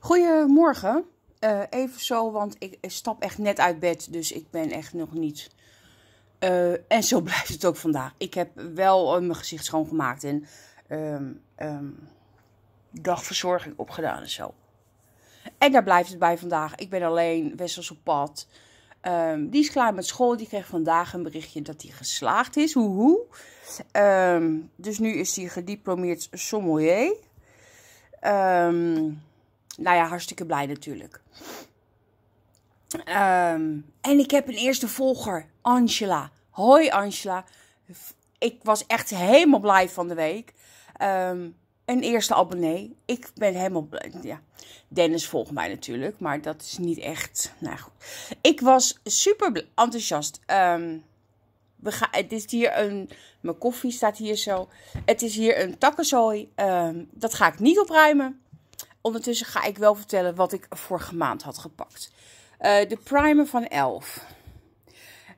Goedemorgen. Eh, even zo, want ik stap echt net uit bed, dus ik ben echt nog niet. Eh, en zo blijft het ook vandaag. Ik heb wel eh, mijn gezicht schoongemaakt en ehm, ehm, dagverzorging opgedaan en zo. En daar blijft het bij vandaag. Ik ben alleen Wessels op pad. Ehm, die is klaar met school. Die kreeg vandaag een berichtje dat hij geslaagd is. Hoehoe. dus nu is hij gediplomeerd sommelier. Ehm nou ja, hartstikke blij natuurlijk. Ehm, en ik heb een eerste volger, Angela. Hoi Angela. Ik was echt helemaal blij van de week. Ehm, een eerste abonnee. Ik ben helemaal blij. Ja. Dennis volgt mij natuurlijk, maar dat is niet echt. Nou goed. Ik was super enthousiast. Ehm, we gaan, het is hier een. Mijn koffie staat hier zo. Het is hier een takkenzooi. dat ga ik niet opruimen. Ondertussen ga ik wel vertellen wat ik vorige maand had gepakt. Eh, de primer van Elf.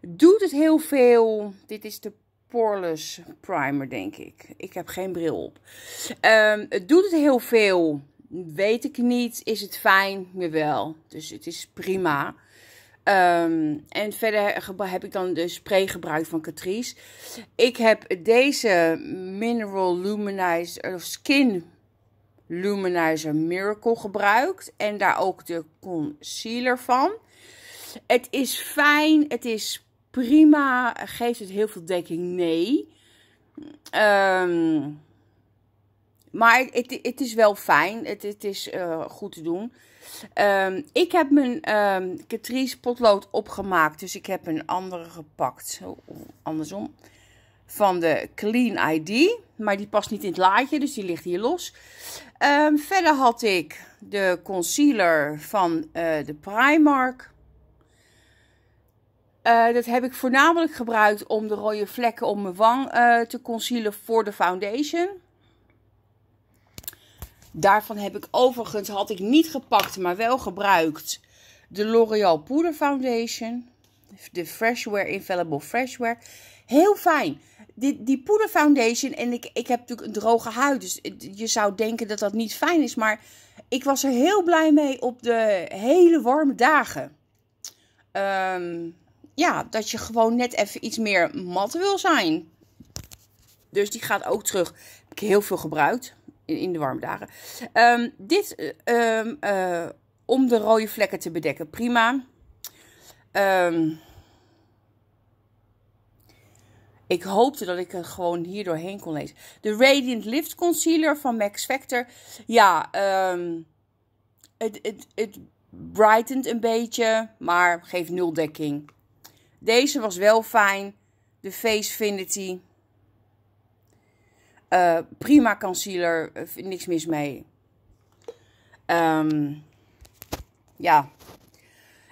Doet het heel veel. Dit is de poreless primer, denk ik. Ik heb geen bril op. Ehm, het doet het heel veel. Weet ik niet. Is het fijn? Jawel. Dus het is prima. Ehm, en verder heb ik dan de spray gebruikt van Catrice. Ik heb deze Mineral Luminizer eh, Skin Luminizer Miracle gebruikt. En daar ook de concealer van. Het is fijn, het is prima. Geeft het heel veel dekking? Nee. Ehm, maar het, het, is wel fijn. Het, het is eh, goed te doen. Ehm, ik heb mijn ehm, Catrice potlood opgemaakt. Dus ik heb een andere gepakt. Zo, oh, oh, andersom van de Clean ID. Maar die past niet in het laadje, dus die ligt hier los. Ehm, verder had ik de concealer van eh, de Primark. Eh, dat heb ik voornamelijk gebruikt om de rode vlekken om mijn wang eh, te concealen voor de foundation. Daarvan heb ik overigens, had ik niet gepakt, maar wel gebruikt, de L'Oreal Poeder Foundation. De Freshwear Infallible Freshwear. Heel fijn die, die foundation. En ik, ik heb natuurlijk een droge huid. Dus je zou denken dat dat niet fijn is. Maar ik was er heel blij mee op de hele warme dagen. Ehm, ja, dat je gewoon net even iets meer mat wil zijn. Dus die gaat ook terug. Heb ik heel veel gebruikt in, in de warme dagen. Ehm, dit eh, ehm, eh, om de rode vlekken te bedekken. Prima. Ehm ik hoopte dat ik het gewoon hier doorheen kon lezen. De Radiant Lift Concealer van Max Factor. Ja, ehm, het, het, het brightent een beetje, maar geeft nul dekking. Deze was wel fijn. De Face Finity. Eh, prima concealer, eh, niks mis mee. Ehm, ja.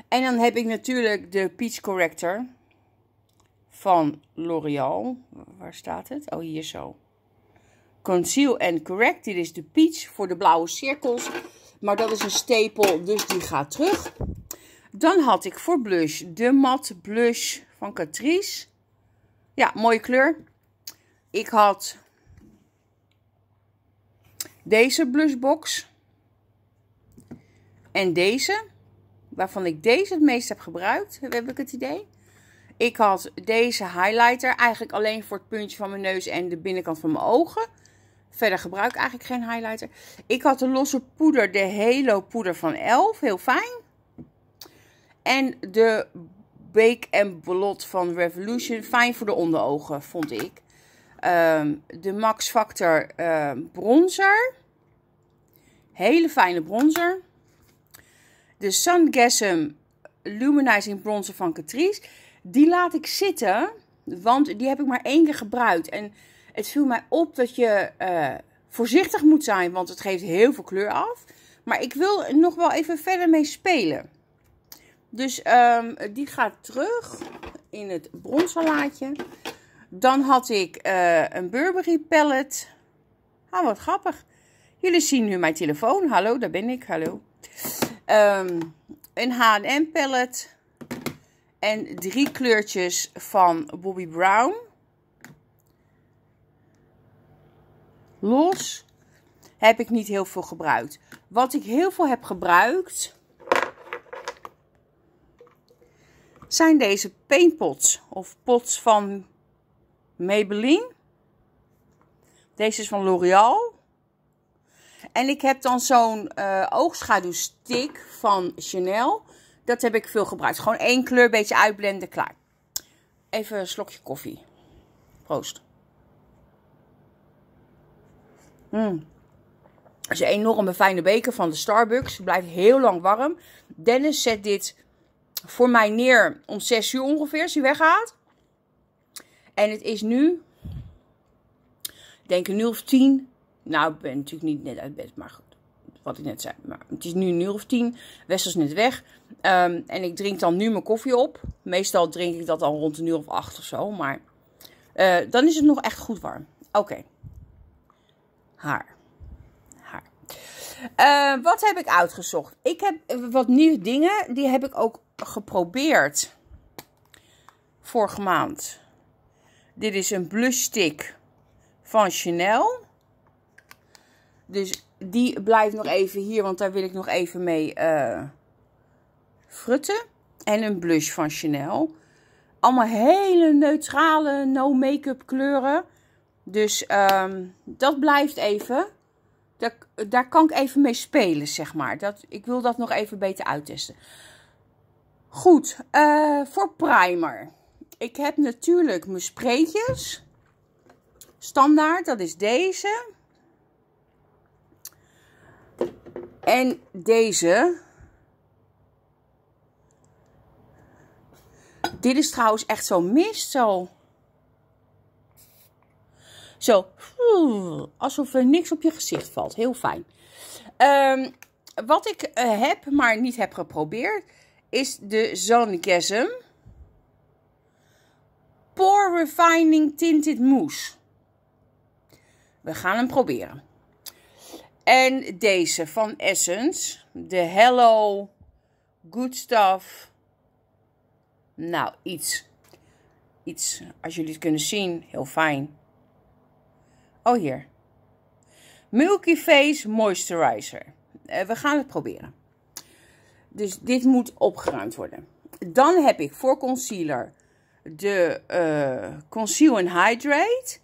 En dan heb ik natuurlijk de Peach Corrector van L'Oreal. Waar staat het? Oh, hier zo. Conceal and Correct. Dit is de peach voor de blauwe cirkels. Maar dat is een stapel, dus die gaat terug. Dan had ik voor blush de matte blush van Catrice. Ja, mooie kleur. Ik had deze blushbox. En deze. Waarvan ik deze het meest heb gebruikt, heb ik het idee. Ik had deze highlighter eigenlijk alleen voor het puntje van mijn neus en de binnenkant van mijn ogen. Verder gebruik ik eigenlijk geen highlighter. Ik had de losse poeder, de Halo poeder van Elf. Heel fijn. En de Bake Blot van Revolution. Fijn voor de onderogen, vond ik. Ehm, de Max Factor ehm, bronzer. Hele fijne bronzer. De Sun Gasm Luminizing Bronzer van Catrice. Die laat ik zitten, want die heb ik maar één keer gebruikt. En het viel mij op dat je eh, voorzichtig moet zijn, want het geeft heel veel kleur af. Maar ik wil nog wel even verder mee spelen. Dus ehm, die gaat terug in het bronsalaatje. Dan had ik eh, een Burberry pallet. Ah, wat grappig. Jullie zien nu mijn telefoon. Hallo, daar ben ik. Hallo. Ehm, een H&M pallet. En drie kleurtjes van Bobby Brown. Los heb ik niet heel veel gebruikt. Wat ik heel veel heb gebruikt... zijn deze paintpots of pots van Maybelline. Deze is van L'Oreal. En ik heb dan zo'n uh, oogschaduwstick van Chanel. Dat heb ik veel gebruikt. Gewoon één kleur, beetje uitblenden, klaar. Even een slokje koffie. Proost. Mmm. Dat is een enorme fijne beker van de Starbucks. Het blijft heel lang warm. Dennis zet dit voor mij neer om 6 uur ongeveer als hij weggaat. En het is nu, denk ik, 0 of tien. Nou, ik ben natuurlijk niet net uit bed, maar goed. Wat ik net zei. Maar het is nu 0 of 10. is net weg. Ehm, en ik drink dan nu mijn koffie op. Meestal drink ik dat dan rond een uur of acht of zo. Maar eh, dan is het nog echt goed warm. Oké. Haar. Haar. Eh, wat heb ik uitgezocht? Ik heb eh, wat nieuwe dingen. Die heb ik ook geprobeerd. Vorige maand. Dit is een blush stick van Chanel. Dus die blijft nog even hier. Want daar wil ik nog even mee... Frutte en een blush van Chanel. Allemaal hele neutrale, no make-up kleuren. Dus ehm, dat blijft even. Daar, kan ik even mee spelen, zeg maar. Dat, ik wil dat nog even beter uittesten. Goed, eh, voor primer. Ik heb natuurlijk mijn spreetjes. Standaard, dat is deze. En deze Dit is trouwens echt zo mist, zo. Zo, alsof er niks op je gezicht valt. Heel fijn. Ehm, wat ik eh, heb, maar niet heb geprobeerd, is de Zangasm Pore Refining Tinted Mousse. We gaan hem proberen. En deze van Essence, de Hello Good Stuff nou, iets. Iets, als jullie het kunnen zien, heel fijn. Oh, hier. Milky Face Moisturizer. Eh, we gaan het proberen. Dus dit moet opgeruimd worden. Dan heb ik voor concealer de uh, Conceal and Hydrate.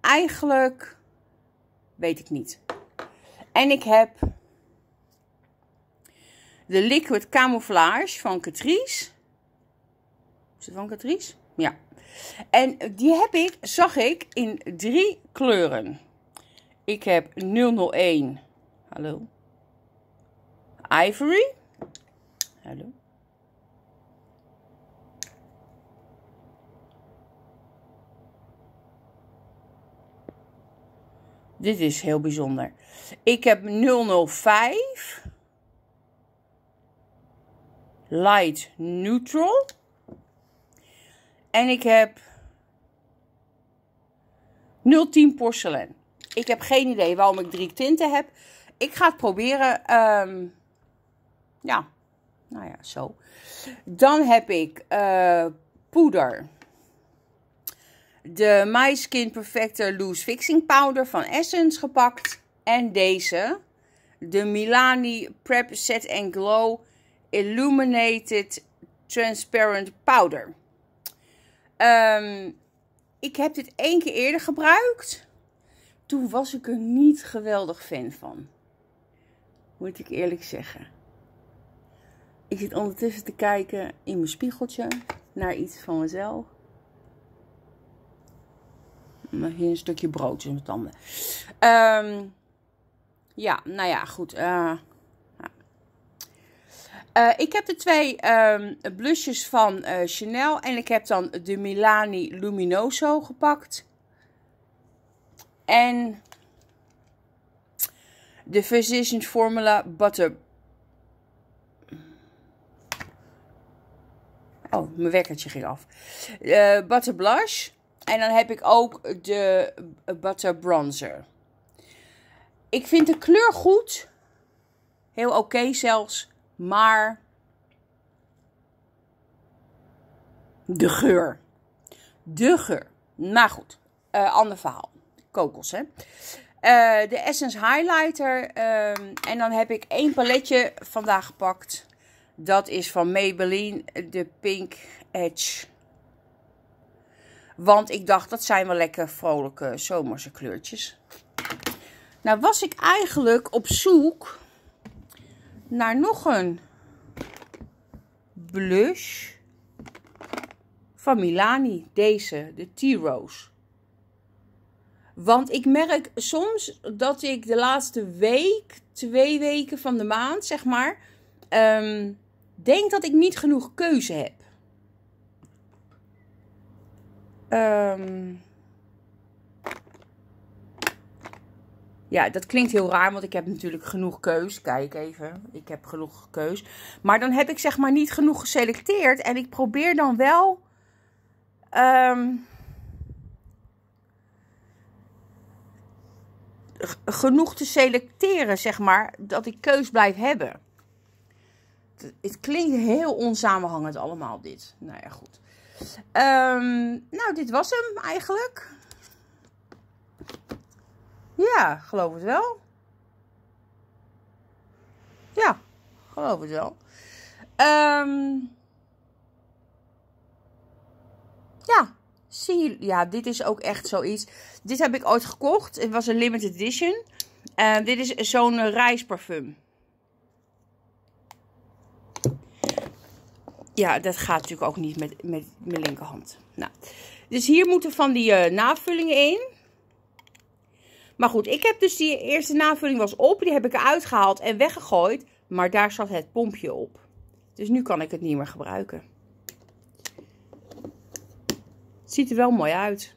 Eigenlijk weet ik niet. En ik heb de Liquid Camouflage van Catrice. Is van Catrice? Ja. En die heb ik, zag ik, in drie kleuren. Ik heb 001. Hallo. Ivory. Hallo. Dit is heel bijzonder. Ik heb 005. Light Neutral. En ik heb 010 porselein. Ik heb geen idee waarom ik drie tinten heb. Ik ga het proberen. Ehm, ja, nou ja, zo. Dan heb ik uh, poeder. De My Skin Perfector Loose Fixing Powder van Essence gepakt. En deze. De Milani Prep Set and Glow Illuminated Transparent Powder. Um, ik heb dit één keer eerder gebruikt. Toen was ik er niet geweldig fan van. Moet ik eerlijk zeggen. Ik zit ondertussen te kijken in mijn spiegeltje naar iets van mezelf. hier een stukje brood in mijn tanden. Um, ja, nou ja, goed. Uh, eh, ik heb de twee um, blusjes van eh, Chanel. En ik heb dan de Milani Luminoso gepakt. En de Physicians Formula Butter. Oh, mijn wekkertje ging af. Eh, butter Blush. En dan heb ik ook de Butter Bronzer. Ik vind de kleur goed. Heel oké zelfs maar de geur. De geur. Nou goed, eh, ander verhaal. Kokos, hè. Eh, de Essence Highlighter. Ehm, en dan heb ik één paletje vandaag gepakt. Dat is van Maybelline, de Pink Edge. Want ik dacht, dat zijn wel lekker vrolijke zomerse kleurtjes. Nou was ik eigenlijk op zoek naar nog een blush van Milani. Deze, de T-Rose. Want ik merk soms dat ik de laatste week, twee weken van de maand, zeg maar, um, denk dat ik niet genoeg keuze heb. Um, Ja, dat klinkt heel raar, want ik heb natuurlijk genoeg keus. Kijk even, ik heb genoeg keus. Maar dan heb ik zeg maar niet genoeg geselecteerd. En ik probeer dan wel... Ehm, genoeg te selecteren, zeg maar, dat ik keus blijf hebben. Het klinkt heel onsamenhangend allemaal, dit. Nou ja, goed. Ehm, nou, dit was hem eigenlijk. Ja, geloof het wel. Ja, geloof het wel. Ehm, ja, zie Ja, dit is ook echt zoiets. Dit heb ik ooit gekocht. Het was een limited edition. En eh, dit is zo'n reisparfum. Ja, dat gaat natuurlijk ook niet met, met mijn linkerhand. Nou, dus hier moeten van die eh, navullingen in. Maar goed, ik heb dus die eerste navulling was op. Die heb ik eruit gehaald en weggegooid. Maar daar zat het pompje op. Dus nu kan ik het niet meer gebruiken. Het ziet er wel mooi uit.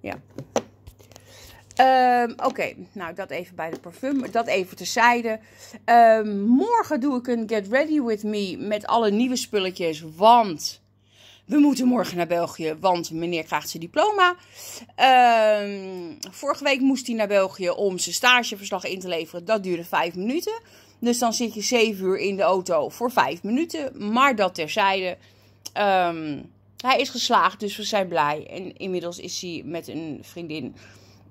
Ja. Ehm, oké, nou dat even bij de parfum. Dat even terzijde. Ehm, morgen doe ik een Get Ready With Me met alle nieuwe spulletjes. Want we moeten morgen naar België, want meneer krijgt zijn diploma. Ehm, vorige week moest hij naar België om zijn stageverslag in te leveren. Dat duurde vijf minuten. Dus dan zit je zeven uur in de auto voor vijf minuten. Maar dat terzijde. Ehm, hij is geslaagd, dus we zijn blij. En inmiddels is hij met een vriendin,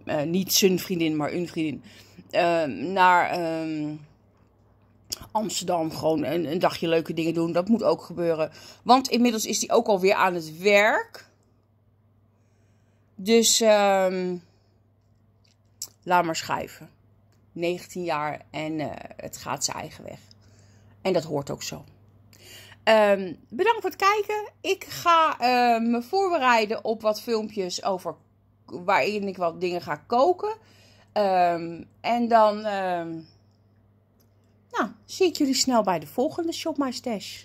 eh, niet zijn vriendin, maar een vriendin, uh, naar. Amsterdam gewoon een, een dagje leuke dingen doen. Dat moet ook gebeuren. Want inmiddels is hij ook alweer aan het werk. Dus ehm, laat maar schrijven. 19 jaar en eh, het gaat zijn eigen weg. En dat hoort ook zo. Ehm, bedankt voor het kijken. Ik ga eh, me voorbereiden op wat filmpjes over waarin ik wat dingen ga koken. Ehm, en dan. Nou, zie ik jullie snel bij de volgende Shop My Stash.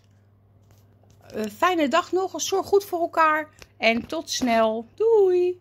Eh, fijne dag nog, zorg goed voor elkaar en tot snel. Doei!